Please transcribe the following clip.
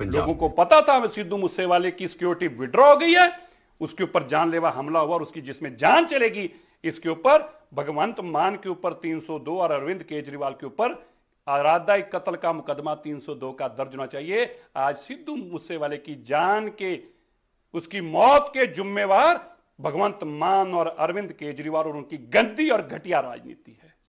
लोगों को पता था सिद्धू मूसेवाले की सिक्योरिटी विड्रॉ हो गई है उसके ऊपर जानलेवा हमला हुआ और उसकी जिसमें जान चलेगी इसके ऊपर भगवंत मान के ऊपर 302 और अरविंद केजरीवाल के ऊपर आराधा कत्ल का मुकदमा 302 का दर्ज होना चाहिए आज सिद्धू मूसेवाले की जान के उसकी मौत के जुम्मेवार भगवंत मान और अरविंद केजरीवाल और उनकी गंदी और घटिया राजनीति है